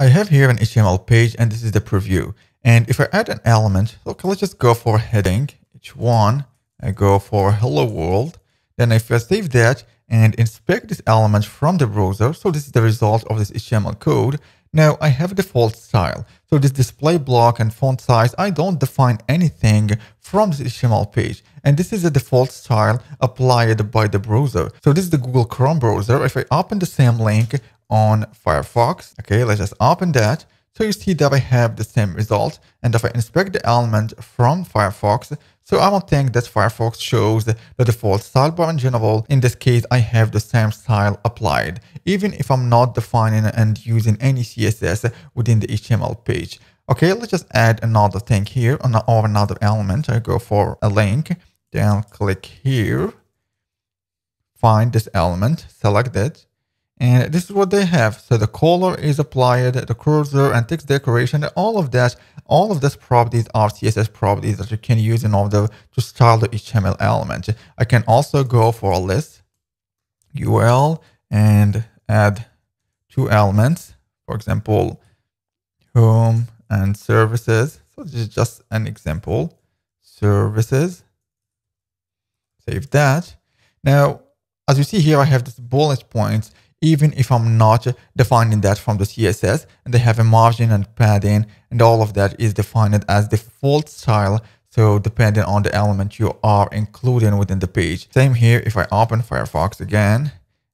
I have here an HTML page and this is the preview. And if I add an element, look, let's just go for heading, h1, I go for hello world. Then if I save that and inspect this element from the browser, so this is the result of this HTML code. Now I have a default style. So this display block and font size, I don't define anything from this HTML page. And this is the default style applied by the browser. So this is the Google Chrome browser. If I open the same link on Firefox, okay, let's just open that. So you see that I have the same result and if I inspect the element from Firefox, so I will think that Firefox shows the default bar in general. In this case, I have the same style applied, even if I'm not defining and using any CSS within the HTML page. Okay, let's just add another thing here or another element. I go for a link, then click here, find this element, select it, and this is what they have. So the color is applied, the cursor and text decoration, all of that, all of these properties are CSS properties that you can use in order to style the HTML element. I can also go for a list UL, and add two elements, for example, home and services. So this is just an example, services, save that. Now, as you see here, I have this bullet point even if I'm not defining that from the CSS and they have a margin and padding and all of that is defined as default style. So depending on the element you are including within the page. Same here, if I open Firefox again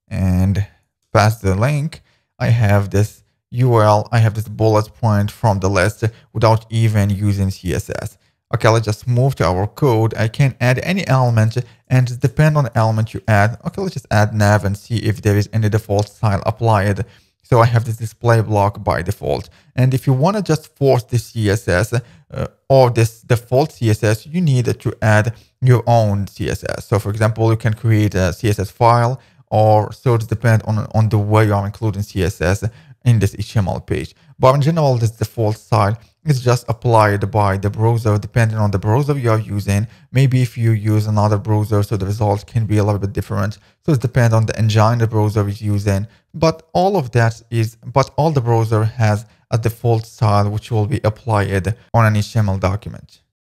and pass the link, I have this URL, I have this bullet point from the list without even using CSS. Okay, let's just move to our code. I can add any element and depend on the element you add. Okay, let's just add nav and see if there is any default style applied. So I have this display block by default. And if you want to just force this CSS uh, or this default CSS, you need to add your own CSS. So for example, you can create a CSS file or so it depends on, on the way you are including CSS in this HTML page. But in general, this default style is just applied by the browser depending on the browser you are using. Maybe if you use another browser, so the result can be a little bit different. So it depends on the engine the browser is using. But all of that is, but all the browser has a default style which will be applied on an HTML document.